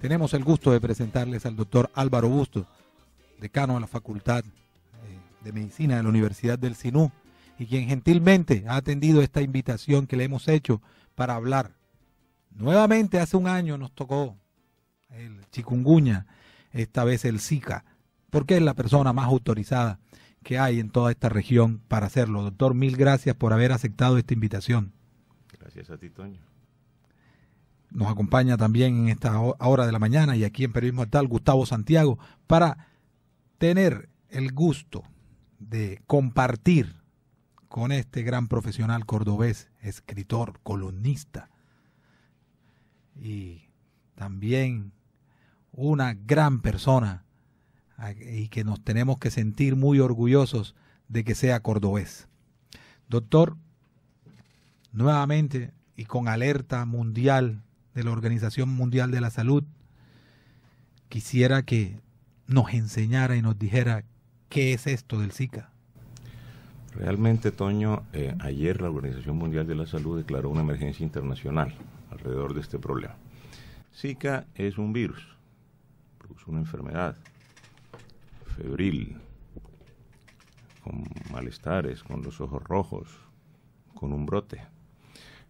Tenemos el gusto de presentarles al doctor Álvaro Busto, decano de la Facultad eh, de Medicina de la Universidad del Sinú, y quien gentilmente ha atendido esta invitación que le hemos hecho para hablar. Nuevamente hace un año nos tocó el chikungunya, esta vez el Zika, porque es la persona más autorizada que hay en toda esta región para hacerlo. Doctor, mil gracias por haber aceptado esta invitación. Gracias a ti, Toño nos acompaña también en esta hora de la mañana y aquí en Periodismo Tal, Gustavo Santiago, para tener el gusto de compartir con este gran profesional cordobés, escritor, columnista y también una gran persona y que nos tenemos que sentir muy orgullosos de que sea cordobés. Doctor, nuevamente y con alerta mundial de la Organización Mundial de la Salud, quisiera que nos enseñara y nos dijera qué es esto del Zika. Realmente, Toño, eh, ayer la Organización Mundial de la Salud declaró una emergencia internacional alrededor de este problema. Zika es un virus, produce una enfermedad febril, con malestares, con los ojos rojos, con un brote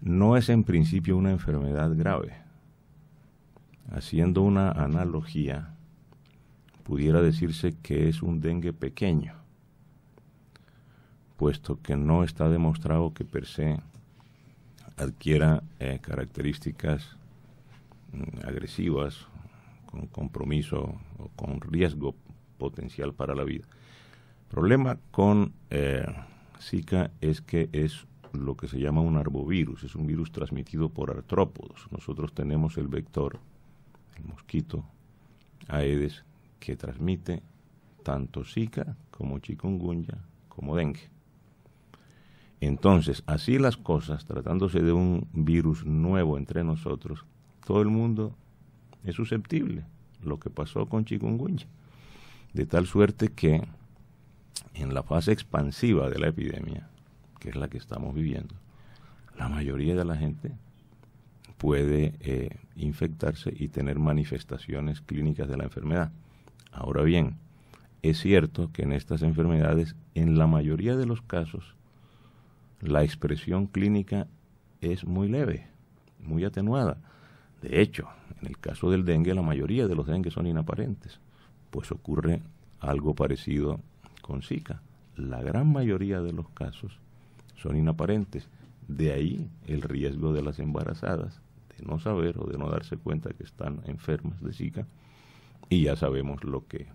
no es en principio una enfermedad grave. Haciendo una analogía, pudiera decirse que es un dengue pequeño, puesto que no está demostrado que per se adquiera eh, características mm, agresivas, con compromiso o con riesgo potencial para la vida. El problema con eh, Zika es que es lo que se llama un arbovirus, es un virus transmitido por artrópodos. Nosotros tenemos el vector, el mosquito Aedes, que transmite tanto Zika como chikungunya como dengue. Entonces, así las cosas, tratándose de un virus nuevo entre nosotros, todo el mundo es susceptible, lo que pasó con chikungunya. De tal suerte que en la fase expansiva de la epidemia, que es la que estamos viviendo, la mayoría de la gente puede eh, infectarse y tener manifestaciones clínicas de la enfermedad. Ahora bien, es cierto que en estas enfermedades, en la mayoría de los casos, la expresión clínica es muy leve, muy atenuada. De hecho, en el caso del dengue, la mayoría de los dengue son inaparentes. Pues ocurre algo parecido con Zika. La gran mayoría de los casos son inaparentes. De ahí el riesgo de las embarazadas de no saber o de no darse cuenta que están enfermas de Zika y ya sabemos lo que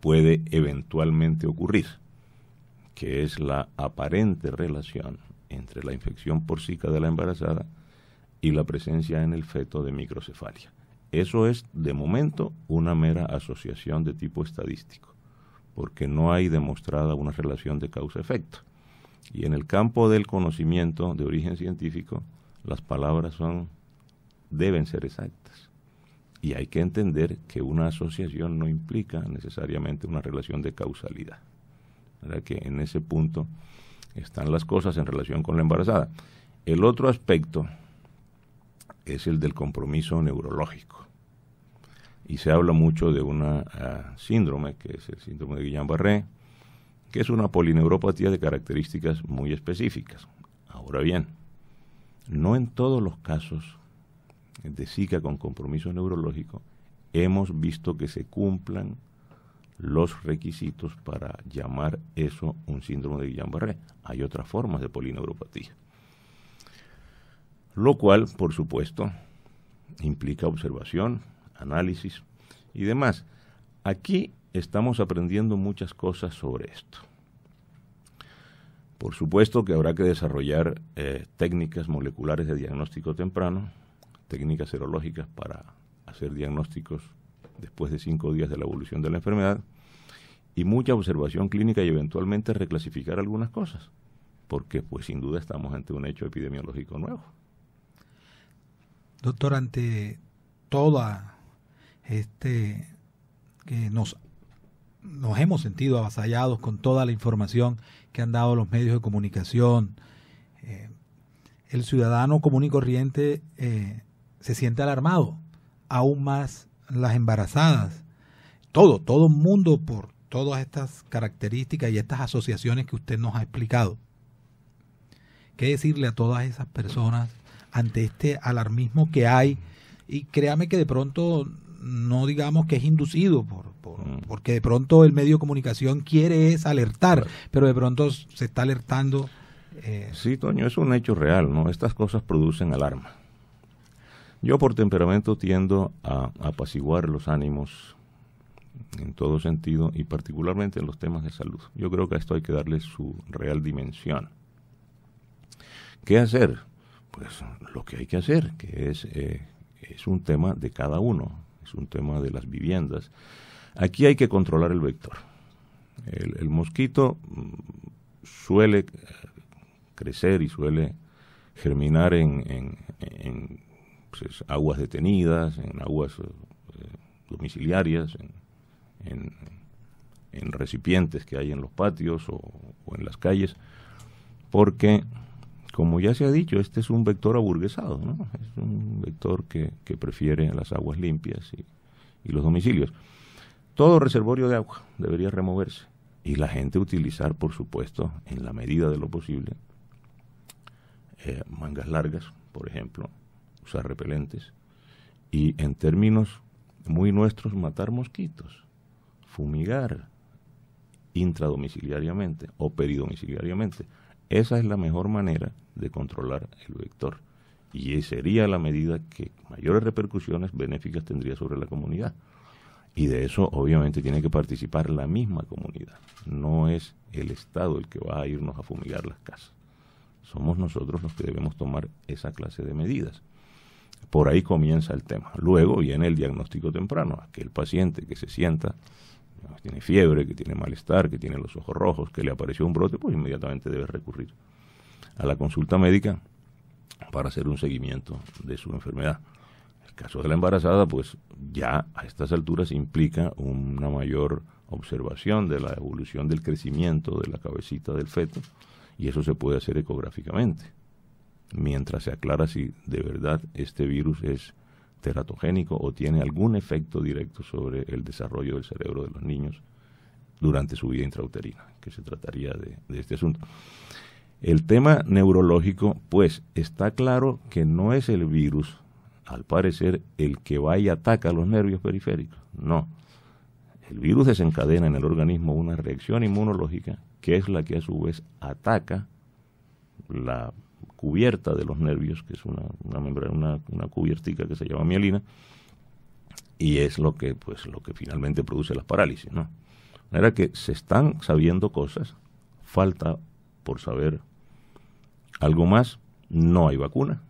puede eventualmente ocurrir, que es la aparente relación entre la infección por Zika de la embarazada y la presencia en el feto de microcefalia. Eso es, de momento, una mera asociación de tipo estadístico, porque no hay demostrada una relación de causa-efecto. Y en el campo del conocimiento de origen científico, las palabras son deben ser exactas. Y hay que entender que una asociación no implica necesariamente una relación de causalidad. ¿Verdad? Que en ese punto están las cosas en relación con la embarazada. El otro aspecto es el del compromiso neurológico. Y se habla mucho de una ah, síndrome, que es el síndrome de Guillain-Barré, que es una polineuropatía de características muy específicas. Ahora bien, no en todos los casos de Zika con compromiso neurológico hemos visto que se cumplan los requisitos para llamar eso un síndrome de Guillain-Barré. Hay otras formas de polineuropatía. Lo cual, por supuesto, implica observación, análisis y demás. Aquí estamos aprendiendo muchas cosas sobre esto. Por supuesto que habrá que desarrollar eh, técnicas moleculares de diagnóstico temprano, técnicas serológicas para hacer diagnósticos después de cinco días de la evolución de la enfermedad y mucha observación clínica y eventualmente reclasificar algunas cosas, porque pues sin duda estamos ante un hecho epidemiológico nuevo. Doctor, ante toda este que nos nos hemos sentido avasallados con toda la información que han dado los medios de comunicación. Eh, el ciudadano común y corriente eh, se siente alarmado, aún más las embarazadas. Todo, todo el mundo por todas estas características y estas asociaciones que usted nos ha explicado. ¿Qué decirle a todas esas personas ante este alarmismo que hay? Y créame que de pronto no digamos que es inducido, por, mm. porque de pronto el medio de comunicación quiere es alertar, pero de pronto se está alertando. Eh, sí, Toño, es un hecho real, ¿no? Estas cosas producen alarma. Yo por temperamento tiendo a, apaciguar los ánimos en todo sentido y particularmente en los temas de salud. Yo creo que a esto hay que darle su real dimensión. ¿Qué hacer? Pues lo que hay que hacer, que es, eh, es un tema de cada uno es un tema de las viviendas. Aquí hay que controlar el vector. El, mosquito mm, suele eh, crecer y suele germinar en, pues, aguas detenidas, en aguas eh, domiciliarias, en, recipientes que hay en los patios o en las calles, porque como ya se ha dicho, este es un vector aburguesado, ¿no? es un vector que, prefiere las aguas limpias y, los domicilios. Todo reservorio de agua debería removerse y la gente utilizar, por supuesto, en la medida de lo posible, eh, mangas largas, por ejemplo, usar repelentes y en términos muy nuestros, matar mosquitos, fumigar intradomiciliariamente o peridomiciliariamente esa es la mejor manera de controlar el vector y sería la medida que mayores repercusiones benéficas tendría sobre la comunidad. Y de eso obviamente tiene que participar la misma comunidad. No es el Estado el que va a irnos a fumigar las casas. Somos nosotros los que debemos tomar esa clase de medidas. Por ahí comienza el tema. Luego viene el diagnóstico temprano, aquel paciente que se sienta tiene fiebre, que tiene malestar, que tiene los ojos rojos, que le apareció un brote, pues inmediatamente debe recurrir a la consulta médica para hacer un seguimiento de su enfermedad. El caso de la embarazada, pues ya a estas alturas implica una mayor observación de la evolución del crecimiento de la cabecita del feto y eso se puede hacer ecográficamente, mientras se aclara si de verdad este virus es o tiene algún efecto directo sobre el desarrollo del cerebro de los niños durante su vida intrauterina, que se trataría de, de este asunto. El tema neurológico, pues está claro que no es el virus, al parecer, el que va y ataca los nervios periféricos, no. El virus desencadena en el organismo una reacción inmunológica que es la que a su vez ataca la cubierta de los nervios, que es una, membrana, una, una cubiertica que se llama mielina, y es lo que, pues, lo que finalmente produce las parálisis, ¿no? De manera que se están sabiendo cosas, falta por saber algo más, no hay vacuna,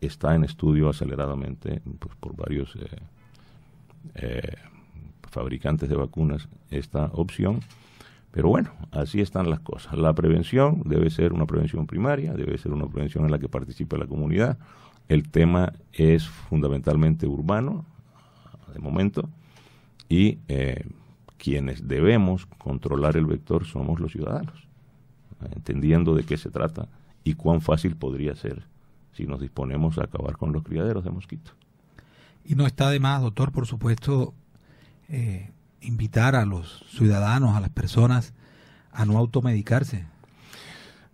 está en estudio aceleradamente pues, por varios eh, eh, fabricantes de vacunas esta opción pero bueno, así están las cosas. La prevención debe ser una prevención primaria, debe ser una prevención en la que participe la comunidad. El tema es fundamentalmente urbano, de momento, y eh, quienes debemos controlar el vector somos los ciudadanos, entendiendo de qué se trata y cuán fácil podría ser si nos disponemos a acabar con los criaderos de mosquitos. Y no está de más, doctor, por supuesto, eh, invitar a los ciudadanos, a las personas, a no automedicarse?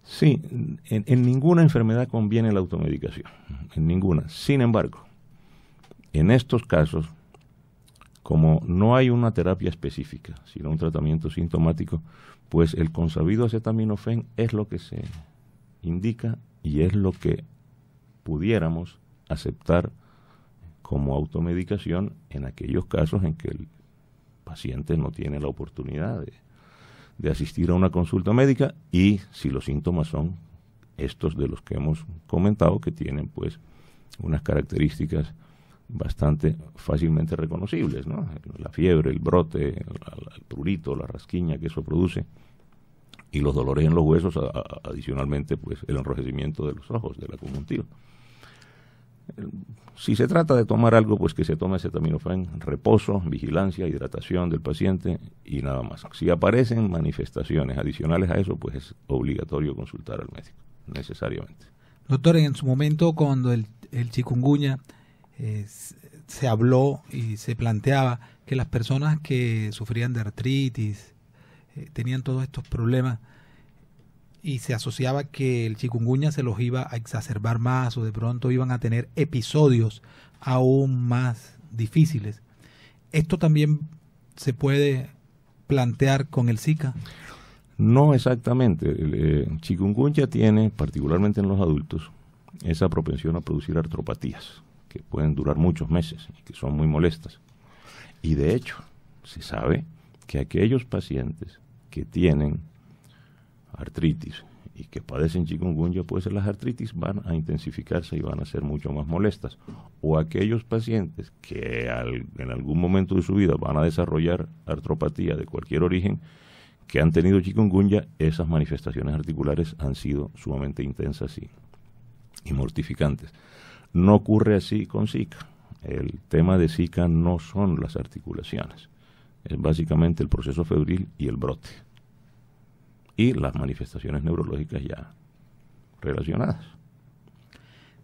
Sí, en, ninguna enfermedad conviene la automedicación, en ninguna. Sin embargo, en estos casos, como no hay una terapia específica, sino un tratamiento sintomático, pues el consabido acetaminofén es lo que se indica y es lo que pudiéramos aceptar como automedicación en aquellos casos en que el paciente no tiene la oportunidad de, asistir a una consulta médica y si los síntomas son estos de los que hemos comentado que tienen pues unas características bastante fácilmente reconocibles, ¿no? La fiebre, el brote, el prurito, la rasquiña que eso produce y los dolores en los huesos, adicionalmente pues el enrojecimiento de los ojos, de la conjuntiva. Si se trata de tomar algo, pues que se tome acetaminofén, reposo, vigilancia, hidratación del paciente y nada más. Si aparecen manifestaciones adicionales a eso, pues es obligatorio consultar al médico, necesariamente. Doctor, en su momento cuando el, el chikungunya eh, se habló y se planteaba que las personas que sufrían de artritis, eh, tenían todos estos problemas, y se asociaba que el chikungunya se los iba a exacerbar más o de pronto iban a tener episodios aún más difíciles. Esto también se puede plantear con el Zika. No exactamente. El, eh, chikungunya tiene, particularmente en los adultos, esa propensión a producir artropatías que pueden durar muchos meses y que son muy molestas. Y de hecho, se sabe que aquellos pacientes que tienen artritis y que padecen chikungunya, pues las artritis van a intensificarse y van a ser mucho más molestas. O aquellos pacientes que en algún momento de su vida van a desarrollar artropatía de cualquier origen, que han tenido chikungunya, esas manifestaciones articulares han sido sumamente intensas y, y mortificantes. No ocurre así con Zika. El tema de Zika no son las articulaciones, es básicamente el proceso febril y el brote y las manifestaciones neurológicas ya relacionadas.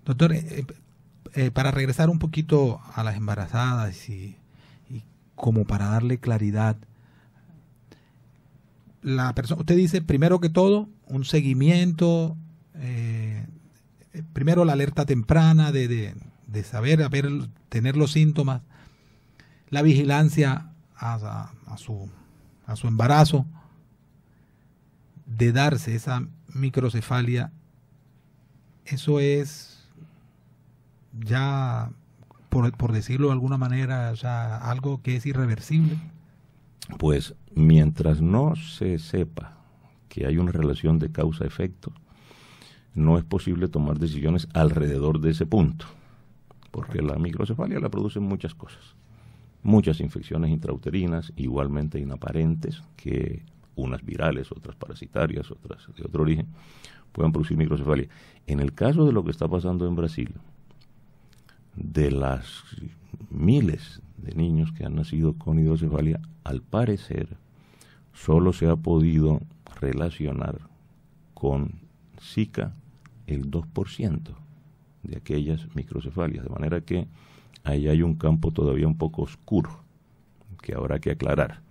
Doctor, eh, eh, eh, para regresar un poquito a las embarazadas y, como para darle claridad, la usted dice primero que todo un seguimiento, primero la alerta temprana de, saber, tener los síntomas, la vigilancia a, su, a su embarazo de darse esa microcefalia, eso es ya, por, decirlo de alguna manera, algo que es irreversible? Pues mientras no se sepa que hay una relación de causa-efecto, no es posible tomar decisiones alrededor de ese punto, porque la microcefalia la producen muchas cosas. Muchas infecciones intrauterinas, igualmente inaparentes, que unas virales, otras parasitarias, otras de otro origen, puedan producir microcefalia. En el caso de lo que está pasando en Brasil, de las miles de niños que han nacido con hidrocefalia, al parecer solo se ha podido relacionar con Zika el 2% de aquellas microcefalias, de manera que ahí hay un campo todavía un poco oscuro que habrá que aclarar.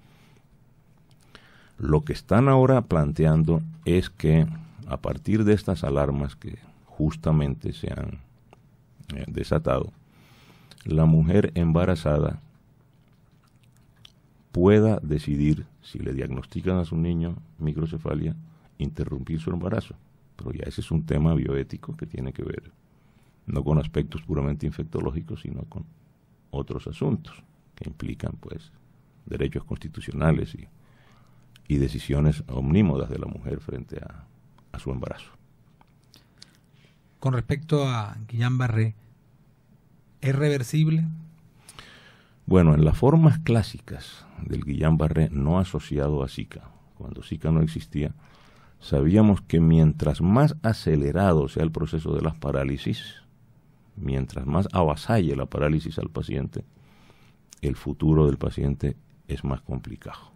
Lo que están ahora planteando es que a partir de estas alarmas que justamente se han eh, desatado, la mujer embarazada pueda decidir si le diagnostican a su niño microcefalia, interrumpir su embarazo. Pero ya ese es un tema bioético que tiene que ver no con aspectos puramente infectológicos, sino con otros asuntos que implican pues derechos constitucionales y y decisiones omnímodas de la mujer frente a, su embarazo. Con respecto a Guillain Barré, ¿es reversible? Bueno, en las formas clásicas del Guillain Barré no asociado a Zika, cuando Zika no existía, sabíamos que mientras más acelerado sea el proceso de las parálisis, mientras más avasalle la parálisis al paciente, el futuro del paciente es más complicado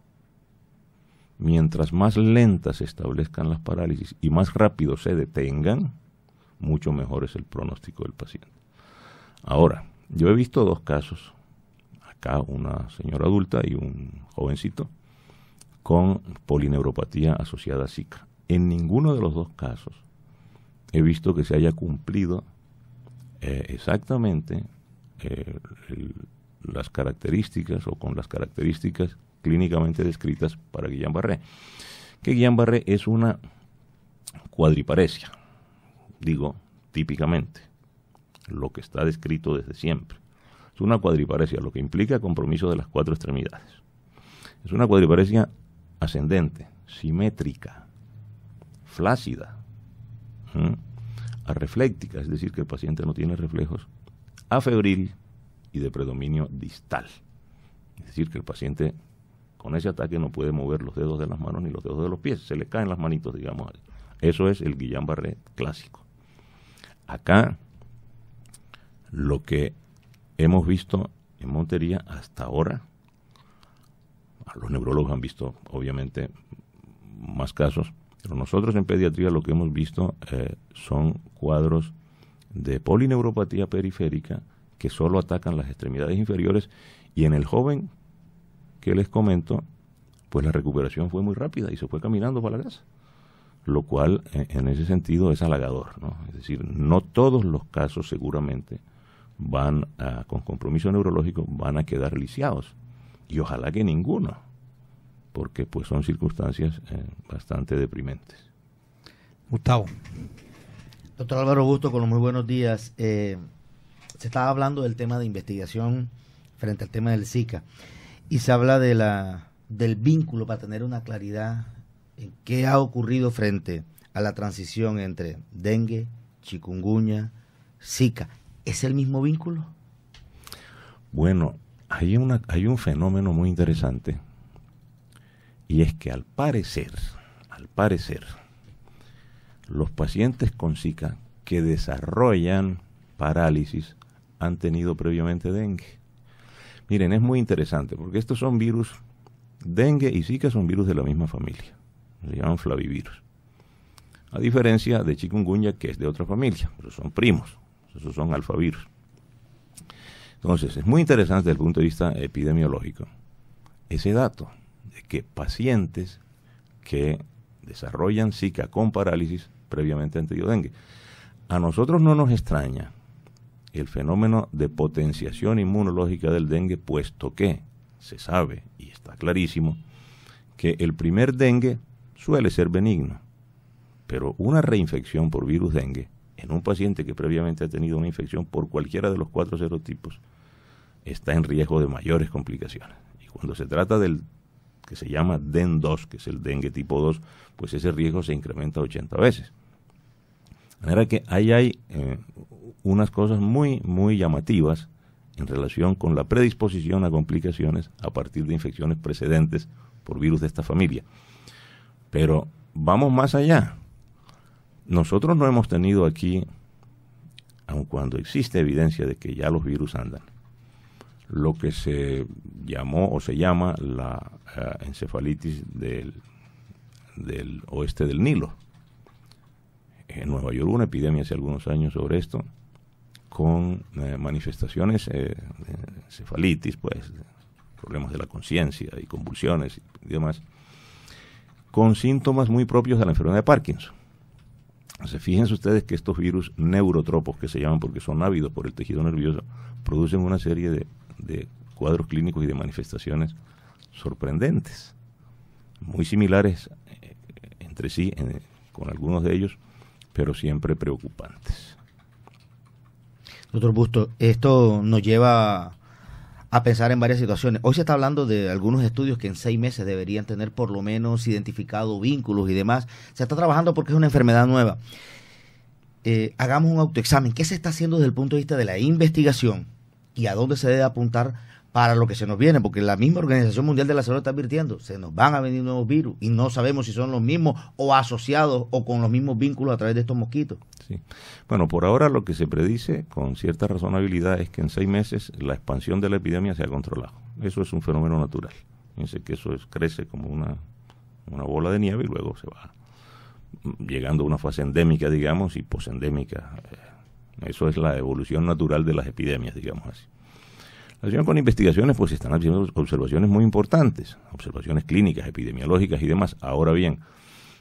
mientras más lentas se establezcan las parálisis y más rápido se detengan, mucho mejor es el pronóstico del paciente. Ahora, yo he visto dos casos, acá una señora adulta y un jovencito, con polineuropatía asociada a Zika. En ninguno de los dos casos he visto que se haya cumplido eh, exactamente eh, las características o con las características clínicamente descritas para Guillain-Barré. Que Guillain-Barré es una cuadriparesia, digo típicamente, lo que está descrito desde siempre. Es una cuadriparesia, lo que implica compromiso de las cuatro extremidades. Es una cuadriparesia ascendente, simétrica, flácida, arrefléctica, es decir, que el paciente no tiene reflejos, afebril y de predominio distal. Es decir, que el paciente con ese ataque no puede mover los dedos de las manos ni los dedos de los pies, se le caen las manitos, digamos. Eso es el Guillain-Barré clásico. Acá lo que hemos visto en Montería hasta ahora, los neurólogos han visto obviamente más casos, pero nosotros en pediatría lo que hemos visto eh, son cuadros de polineuropatía periférica que solo atacan las extremidades inferiores y en el joven les comento, pues la recuperación fue muy rápida y se fue caminando para la casa. Lo cual, eh, en ese sentido, es halagador. Es decir, no todos los casos seguramente van a, con compromiso neurológico van a quedar lisiados. Y ojalá que ninguno, porque pues son circunstancias eh, bastante deprimentes. Gustavo. Doctor Álvaro Augusto, con los muy buenos días. Eh, se estaba hablando del tema de investigación frente al tema del Zika y se habla de la, del vínculo para tener una claridad en qué ha ocurrido frente a la transición entre dengue, chikungunya, zika. ¿Es el mismo vínculo? Bueno, hay, una, hay un fenómeno muy interesante y es que al parecer, al parecer, los pacientes con Zika que desarrollan parálisis han tenido previamente dengue. Miren, es muy interesante porque estos son virus, dengue y zika son virus de la misma familia, se llaman flavivirus. A diferencia de chikungunya, que es de otra familia, pero son primos, esos son alfavirus. Entonces, es muy interesante desde el punto de vista epidemiológico ese dato de que pacientes que desarrollan zika con parálisis previamente han tenido dengue. A nosotros no nos extraña el fenómeno de potenciación inmunológica del dengue, puesto que se sabe y está clarísimo que el primer dengue suele ser benigno, pero una reinfección por virus dengue en un paciente que previamente ha tenido una infección por cualquiera de los cuatro serotipos está en riesgo de mayores complicaciones. Y cuando se trata del que se llama DEN2, que es el dengue tipo 2, pues ese riesgo se incrementa 80 veces. De manera que ahí hay eh, unas cosas muy, muy llamativas en relación con la predisposición a complicaciones a partir de infecciones precedentes por virus de esta familia. Pero vamos más allá. Nosotros no hemos tenido aquí, aun cuando existe evidencia de que ya los virus andan, lo que se llamó o se llama la eh, encefalitis del oeste del Nilo en Nueva York hubo una epidemia hace algunos años sobre esto, con eh, manifestaciones eh, de cefalitis, pues problemas de la conciencia y convulsiones y demás, con síntomas muy propios de la enfermedad de Parkinson. fíjense ustedes que estos virus neurotropos, que se llaman porque son ávidos por el tejido nervioso, producen una serie de, cuadros clínicos y de manifestaciones sorprendentes, muy similares eh, entre sí, con algunos de ellos, pero siempre preocupantes. Doctor Busto, esto nos lleva a pensar en varias situaciones. Hoy se está hablando de algunos estudios que en seis meses deberían tener por lo menos identificado vínculos y demás. Se está trabajando porque es una enfermedad nueva. Eh, hagamos un autoexamen. ¿Qué se está haciendo desde el punto de vista de la investigación y a dónde se debe apuntar para lo que se nos viene, porque la misma Organización Mundial de la Salud está advirtiendo, se nos van a venir nuevos virus y no sabemos si son los mismos o asociados o con los mismos vínculos a través de estos mosquitos. Sí. Bueno, por ahora lo que se predice con cierta razonabilidad es que en seis meses la expansión de la epidemia se ha controlado. Eso es un fenómeno natural. Fíjense que eso crece como una, bola de nieve y luego se va llegando a una fase endémica, digamos, y posendémica. Eso es la evolución natural de las epidemias, digamos así relación con investigaciones, pues están haciendo observaciones muy importantes, observaciones clínicas, epidemiológicas y demás. Ahora bien,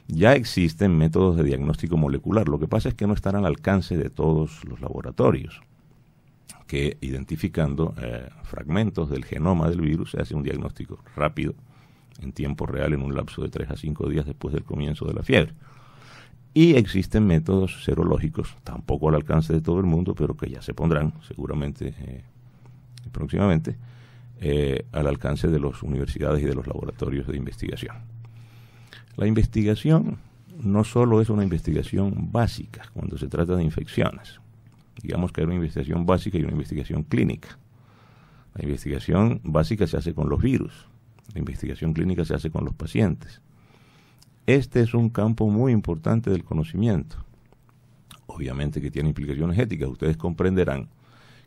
ya existen métodos de diagnóstico molecular. Lo que pasa es que no están al alcance de todos los laboratorios, que identificando eh, fragmentos del genoma del virus se hace un diagnóstico rápido, en tiempo real, en un lapso de 3 a 5 días después del comienzo de la fiebre. Y existen métodos serológicos, tampoco al alcance de todo el mundo, pero que ya se pondrán seguramente eh, próximamente, eh, al alcance de las universidades y de los laboratorios de investigación. La investigación no solo es una investigación básica cuando se trata de infecciones, digamos que hay una investigación básica y una investigación clínica. La investigación básica se hace con los virus, la investigación clínica se hace con los pacientes. Este es un campo muy importante del conocimiento, obviamente que tiene implicaciones éticas, ustedes comprenderán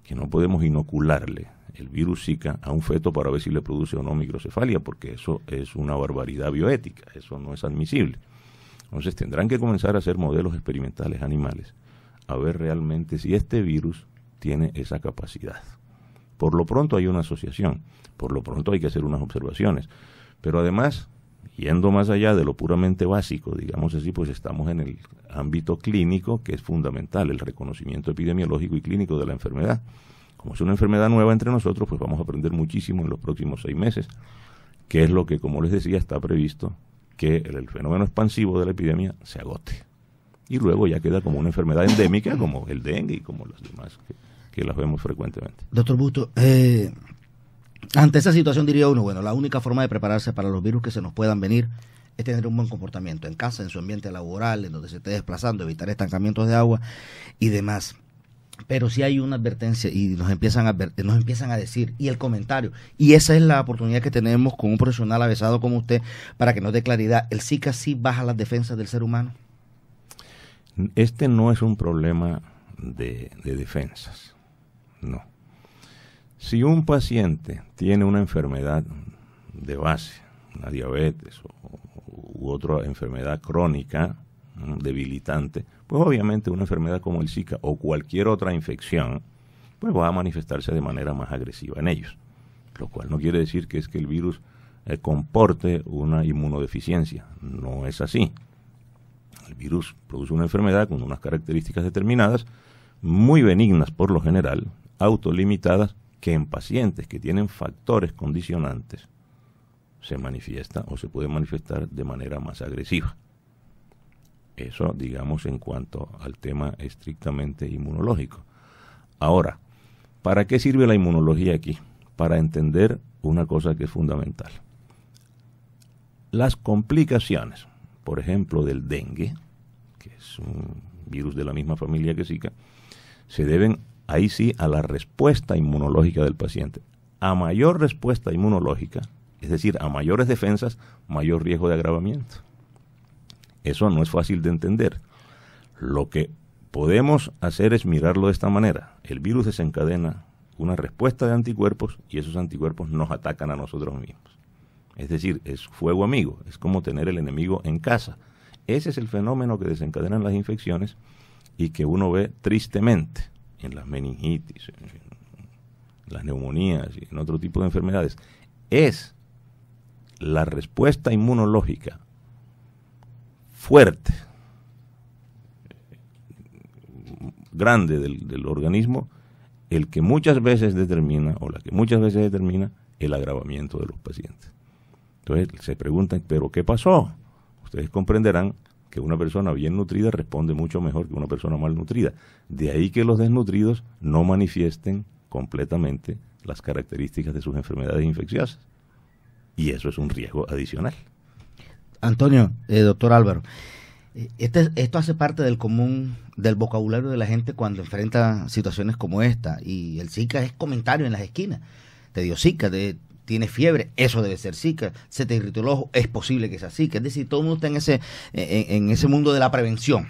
que no podemos inocularle el virus Zika a un feto para ver si le produce o no microcefalia, porque eso es una barbaridad bioética, eso no es admisible. Entonces tendrán que comenzar a hacer modelos experimentales animales, a ver realmente si este virus tiene esa capacidad. Por lo pronto hay una asociación, por lo pronto hay que hacer unas observaciones, pero además Yendo más allá de lo puramente básico, digamos así, pues estamos en el ámbito clínico, que es fundamental, el reconocimiento epidemiológico y clínico de la enfermedad. Como es una enfermedad nueva entre nosotros, pues vamos a aprender muchísimo en los próximos seis meses, que es lo que, como les decía, está previsto que el, fenómeno expansivo de la epidemia se agote. Y luego ya queda como una enfermedad endémica, como el dengue y como las demás que, las vemos frecuentemente. Doctor Busto, eh, ante esa situación diría uno, bueno, la única forma de prepararse para los virus que se nos puedan venir es tener un buen comportamiento en casa, en su ambiente laboral, en donde se esté desplazando, evitar estancamientos de agua y demás. Pero si hay una advertencia y nos empiezan, a nos empiezan a decir, y el comentario, y esa es la oportunidad que tenemos con un profesional avesado como usted para que nos dé claridad, ¿el sí sí baja las defensas del ser humano? Este no es un problema de, de defensas, no. Si un paciente tiene una enfermedad de base, una diabetes o, u otra enfermedad crónica debilitante, pues obviamente una enfermedad como el Zika o cualquier otra infección, pues va a manifestarse de manera más agresiva en ellos. Lo cual no quiere decir que es que el virus eh, comporte una inmunodeficiencia. No es así. El virus produce una enfermedad con unas características determinadas, muy benignas por lo general, autolimitadas, que en pacientes que tienen factores condicionantes se manifiesta o se puede manifestar de manera más agresiva. Eso, digamos, en cuanto al tema estrictamente inmunológico. Ahora, ¿para qué sirve la inmunología aquí? Para entender una cosa que es fundamental. Las complicaciones, por ejemplo, del dengue, que es un virus de la misma familia que Zika, se deben ahí sí, a la respuesta inmunológica del paciente. A mayor respuesta inmunológica, es decir, a mayores defensas, mayor riesgo de agravamiento. Eso no es fácil de entender. Lo que podemos hacer es mirarlo de esta manera. El virus desencadena una respuesta de anticuerpos y esos anticuerpos nos atacan a nosotros mismos. Es decir, es fuego amigo, es como tener el enemigo en casa. Ese es el fenómeno que desencadenan las infecciones y que uno ve tristemente en las meningitis, en las neumonías y en otro tipo de enfermedades, es la respuesta inmunológica fuerte, grande del, del organismo, el que muchas veces determina, o la que muchas veces determina, el agravamiento de los pacientes. Entonces se preguntan, ¿pero qué pasó? Ustedes comprenderán que una persona bien nutrida responde mucho mejor que una persona mal nutrida. De ahí que los desnutridos no manifiesten completamente las características de sus enfermedades infecciosas. Y eso es un riesgo adicional. Antonio, eh, doctor Álvaro, eh, este, esto hace parte del común, del vocabulario de la gente cuando enfrenta situaciones como esta. Y el Zika es comentario en las esquinas. Te dio Zika, de tiene fiebre, eso debe ser zika, se te irritó el ojo, es posible que sea zika. Es decir, todo el mundo está en ese, en, ese mundo de la prevención.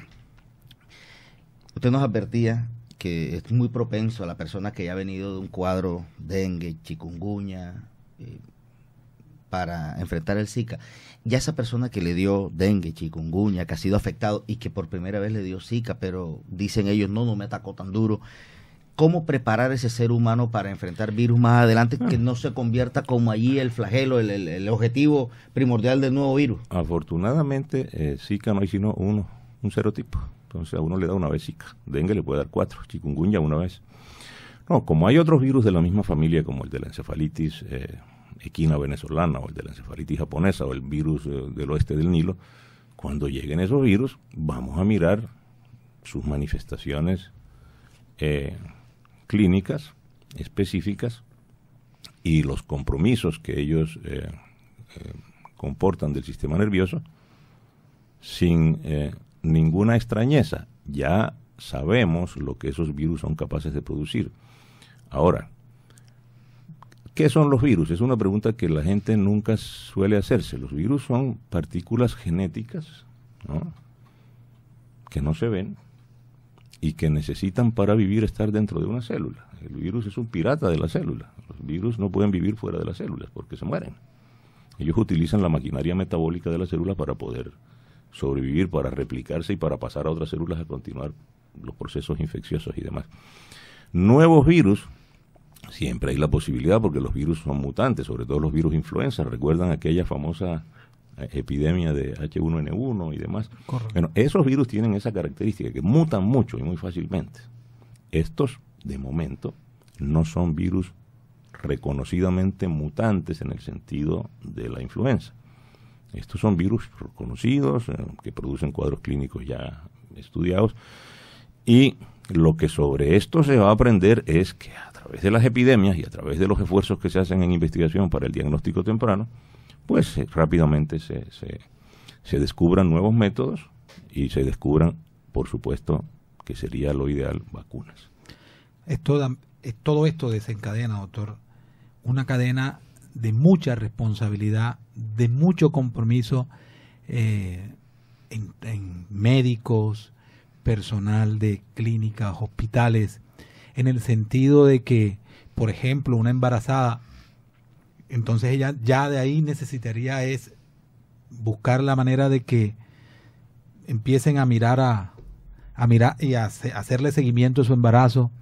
Usted nos advertía que es muy propenso a la persona que ya ha venido de un cuadro dengue, chikunguña eh, para enfrentar el Zika. Ya esa persona que le dio dengue, chikunguña que ha sido afectado y que por primera vez le dio Zika, pero dicen ellos, no, no me atacó tan duro cómo preparar ese ser humano para enfrentar virus más adelante que ah. no se convierta como allí el flagelo, el, objetivo primordial del nuevo virus? Afortunadamente, eh, Zika no hay sino uno, un serotipo. Entonces a uno le da una vez Zika, dengue le puede dar cuatro, chikungunya una vez. No, como hay otros virus de la misma familia, como el de la encefalitis eh, equina venezolana o el de la encefalitis japonesa o el virus eh, del oeste del Nilo, cuando lleguen esos virus vamos a mirar sus manifestaciones clínicas específicas y los compromisos que ellos eh, eh, comportan del sistema nervioso sin eh, ninguna extrañeza. Ya sabemos lo que esos virus son capaces de producir. Ahora, ¿qué son los virus? Es una pregunta que la gente nunca suele hacerse. Los virus son partículas genéticas que no se ven, y que necesitan para vivir estar dentro de una célula. El virus es un pirata de la célula. Los virus no pueden vivir fuera de las células porque se mueren. Ellos utilizan la maquinaria metabólica de la célula para poder sobrevivir, para replicarse y para pasar a otras células a continuar los procesos infecciosos y demás. Nuevos virus, siempre hay la posibilidad porque los virus son mutantes, sobre todo los virus influenza. Recuerdan aquella famosa epidemia de H1N1 y demás. Bueno, esos virus tienen esa característica, que mutan mucho y muy fácilmente. Estos, de momento, no son virus reconocidamente mutantes en el sentido de la influenza. Estos son virus reconocidos eh, que producen cuadros clínicos ya estudiados, y lo que sobre esto se va a aprender es que a través de las epidemias y a través de los esfuerzos que se hacen en investigación para el diagnóstico temprano, pues eh, rápidamente se, se, descubran nuevos métodos y se descubran, por supuesto, que sería lo ideal, vacunas. es todo esto desencadena, doctor, una cadena de mucha responsabilidad, de mucho compromiso eh, en, en, médicos, personal de clínicas, hospitales, en el sentido de que, por ejemplo, una embarazada entonces ella ya de ahí necesitaría es buscar la manera de que empiecen a mirar a, a mirar y a hacerle seguimiento a su embarazo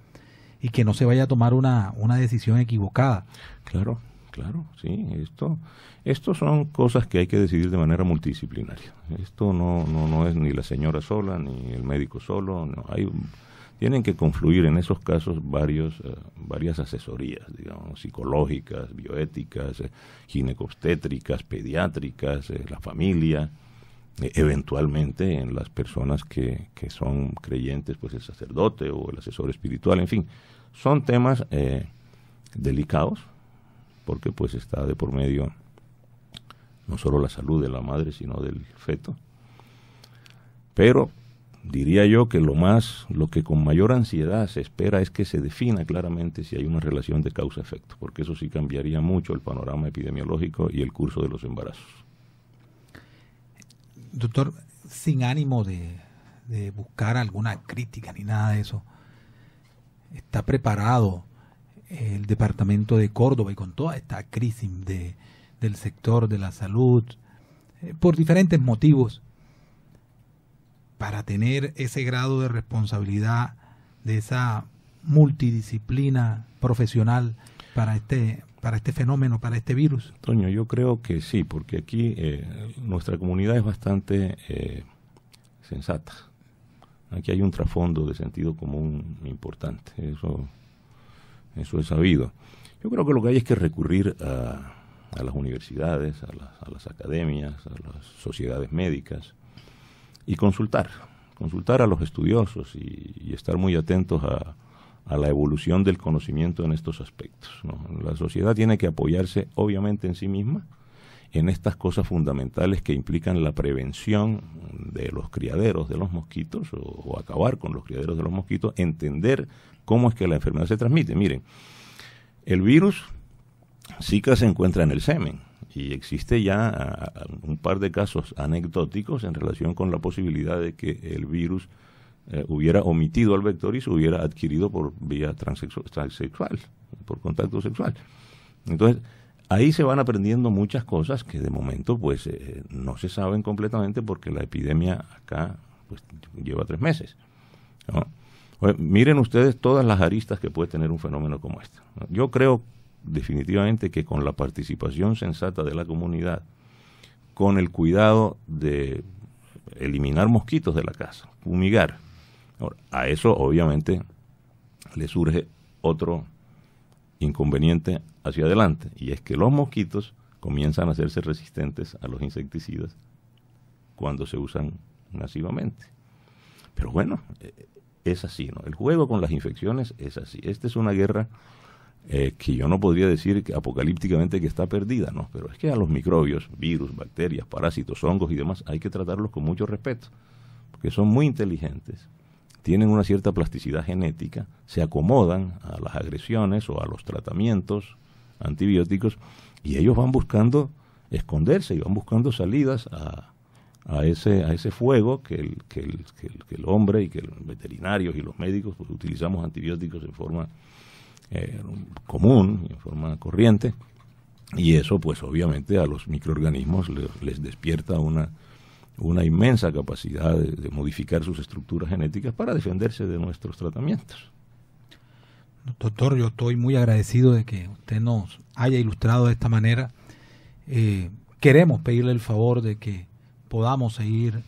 y que no se vaya a tomar una, una decisión equivocada. Claro, claro, sí, esto, esto son cosas que hay que decidir de manera multidisciplinaria. Esto no, no, no es ni la señora sola, ni el médico solo, no, hay tienen que confluir en esos casos varios, eh, varias asesorías, digamos, psicológicas, bioéticas, eh, ginecostétricas, pediátricas, eh, la familia, eventualmente en las personas que, que, son creyentes, pues el sacerdote o el asesor espiritual, en fin, son temas delicados, porque pues está de por medio no solo la salud de la madre, sino del feto. Pero diría yo que lo más, lo que con mayor ansiedad se espera es que se defina claramente si hay una relación de causa-efecto, porque eso sí cambiaría mucho el panorama epidemiológico y el curso de los embarazos. Doctor, sin ánimo de, buscar alguna crítica ni nada de eso, está preparado el departamento de Córdoba y con toda esta crisis de, del sector de la salud, eh, por diferentes motivos, para tener ese grado de responsabilidad, de esa multidisciplina profesional para este, para este fenómeno, para este virus? Toño, yo creo que sí, porque aquí eh, nuestra comunidad es bastante eh, sensata. Aquí hay un trasfondo de sentido común importante, eso, eso es sabido. Yo creo que lo que hay es que recurrir a, las universidades, a las, a las academias, a las sociedades médicas, y consultar, consultar a los estudiosos y, estar muy atentos a, la evolución del conocimiento en estos aspectos. La sociedad tiene que apoyarse obviamente en sí misma en estas cosas fundamentales que implican la prevención de los criaderos de los mosquitos o, o acabar con los criaderos de los mosquitos, entender cómo es que la enfermedad se transmite. Miren, el virus Zika se encuentra en el semen, y existe ya un par de casos anecdóticos en relación con la posibilidad de que el virus eh, hubiera omitido al vector y se hubiera adquirido por vía transsexual transexual, por contacto sexual. Entonces, ahí se van aprendiendo muchas cosas que de momento pues eh, no se saben completamente porque la epidemia acá pues lleva tres meses. miren ustedes todas las aristas que puede tener un fenómeno como este. Yo creo definitivamente que con la participación sensata de la comunidad, con el cuidado de eliminar mosquitos de la casa, fumigar. a eso obviamente le surge otro inconveniente hacia adelante, y es que los mosquitos comienzan a hacerse resistentes a los insecticidas cuando se usan masivamente. Pero bueno, eh, es así, ¿no? El juego con las infecciones es así. Esta es una guerra eh, que yo no podría decir que, apocalípticamente que está perdida, no, pero es que a los microbios, virus, bacterias, parásitos, hongos y demás hay que tratarlos con mucho respeto, porque son muy inteligentes, tienen una cierta plasticidad genética, se acomodan a las agresiones o a los tratamientos antibióticos y ellos van buscando esconderse y van buscando salidas a, a ese, a ese fuego que el, que, el, que, el, hombre y que los veterinarios y los médicos pues, utilizamos antibióticos en forma eh, común, en forma corriente, y eso pues obviamente a los microorganismos les, despierta una, una inmensa capacidad de, modificar sus estructuras genéticas para defenderse de nuestros tratamientos. Doctor, yo estoy muy agradecido de que usted nos haya ilustrado de esta manera. Eh, queremos pedirle el favor de que podamos seguir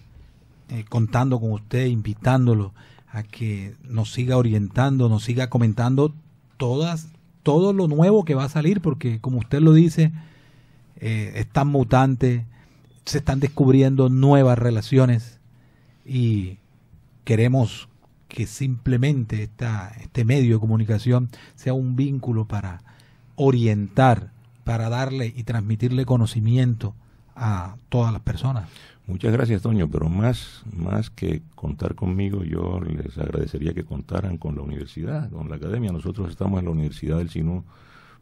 eh, contando con usted, invitándolo a que nos siga orientando, nos siga comentando todas, todo lo nuevo que va a salir, porque como usted lo dice, eh, están mutantes, se están descubriendo nuevas relaciones y queremos que simplemente esta, este medio de comunicación sea un vínculo para orientar, para darle y transmitirle conocimiento a todas las personas. Muchas gracias, Toño, pero más, más que contar conmigo, yo les agradecería que contaran con la universidad, con la academia. Nosotros estamos en la Universidad del Sinú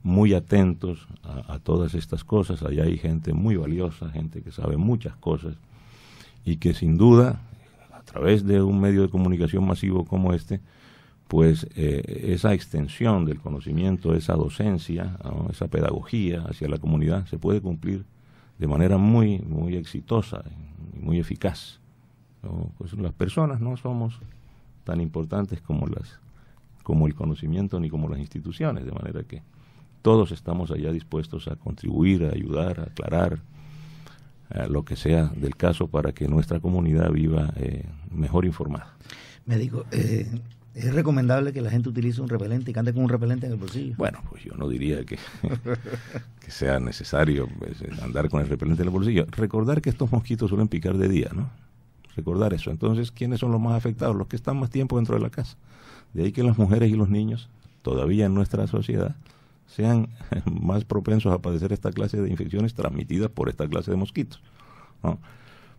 muy atentos a, todas estas cosas. Allá hay gente muy valiosa, gente que sabe muchas cosas y que sin duda, a través de un medio de comunicación masivo como este, pues eh, esa extensión del conocimiento, esa docencia, esa pedagogía hacia la comunidad se puede cumplir de manera muy, muy exitosa y muy eficaz. Pues las personas no somos tan importantes como, las, como el conocimiento ni como las instituciones, de manera que todos estamos allá dispuestos a contribuir, a ayudar, a aclarar lo que sea del caso para que nuestra comunidad viva eh, mejor informada. Me digo, eh, ¿Es recomendable que la gente utilice un repelente y ande con un repelente en el bolsillo? Bueno, pues yo no diría que, que sea necesario pues, andar con el repelente en el bolsillo. Recordar que estos mosquitos suelen picar de día, ¿no? Recordar eso. Entonces, ¿quiénes son los más afectados? Los que están más tiempo dentro de la casa. De ahí que las mujeres y los niños, todavía en nuestra sociedad, sean más propensos a padecer esta clase de infecciones transmitidas por esta clase de mosquitos. ¿no?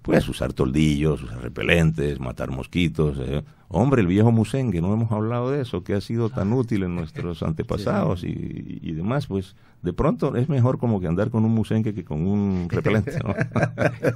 Pues usar toldillos, usar repelentes, matar mosquitos. Eh, Hombre, el viejo musengue, no hemos hablado de eso, que ha sido tan ah. útil en nuestros antepasados y, demás, pues de pronto es mejor como que andar con un musenque que con un repelente.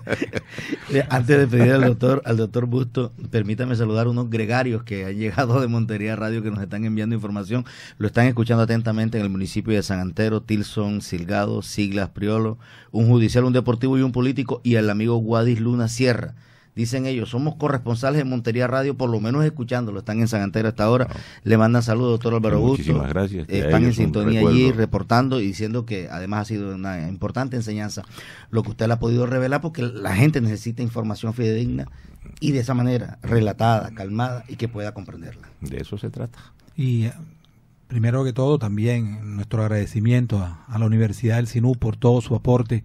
Antes de pedir al doctor, al doctor Busto, permítame saludar a unos gregarios que han llegado de Montería Radio que nos están enviando información. Lo están escuchando atentamente en el municipio de San Antero, Tilson, Silgado, Siglas, Priolo, un judicial, un deportivo y un político, y al amigo Guadis Luna Sierra dicen ellos, somos corresponsales de Montería Radio, por lo menos escuchándolo, están en San Antero hasta ahora, ah. le mandan saludos, doctor Álvaro Augusto. Muchísimas gracias. Eh, están en sintonía allí, reportando y diciendo que además ha sido una importante enseñanza lo que usted le ha podido revelar, porque la gente necesita información fidedigna y de esa manera, relatada, calmada y que pueda comprenderla. De eso se trata. Y eh, primero que todo, también nuestro agradecimiento a, a la Universidad del Sinú por todo su aporte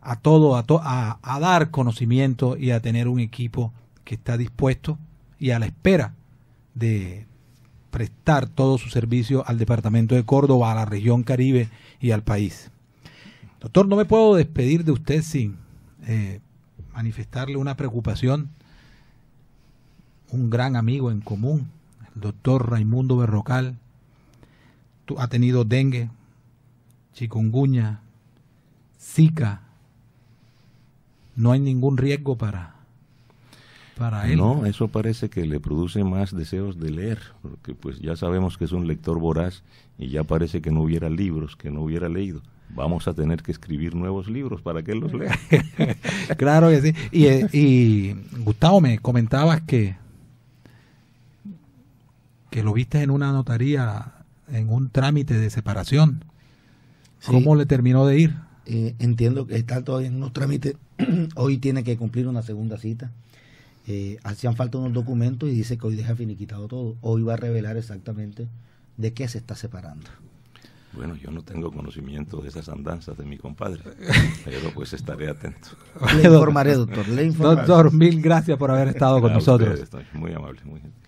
a todo, a, dar conocimiento y a tener un equipo que está dispuesto y a la espera de prestar todo su servicio al Departamento de Córdoba, a la región Caribe y al país. Doctor, no me puedo despedir de usted sin eh, manifestarle una preocupación. Un gran amigo en común, el doctor Raimundo Berrocal, ha tenido dengue, chikunguña zika, no hay ningún riesgo para, para él. No, eso parece que le produce más deseos de leer, porque pues ya sabemos que es un lector voraz y ya parece que no hubiera libros, que no hubiera leído. Vamos a tener que escribir nuevos libros para que él los lea. claro que sí. Eh, y, Gustavo, me comentabas que, que lo viste en una notaría, en un trámite de separación. ¿Cómo le terminó de ir? Eh, entiendo que está todavía en unos trámites hoy tiene que cumplir una segunda cita. Eh, hacían falta unos documentos y dice que hoy deja finiquitado todo. Hoy va a revelar exactamente de qué se está separando. Bueno, yo no tengo conocimiento de esas andanzas de mi compadre, pero pues estaré atento. Le informaré, doctor. Doctor, mil gracias por haber estado con nosotros. muy amable, muy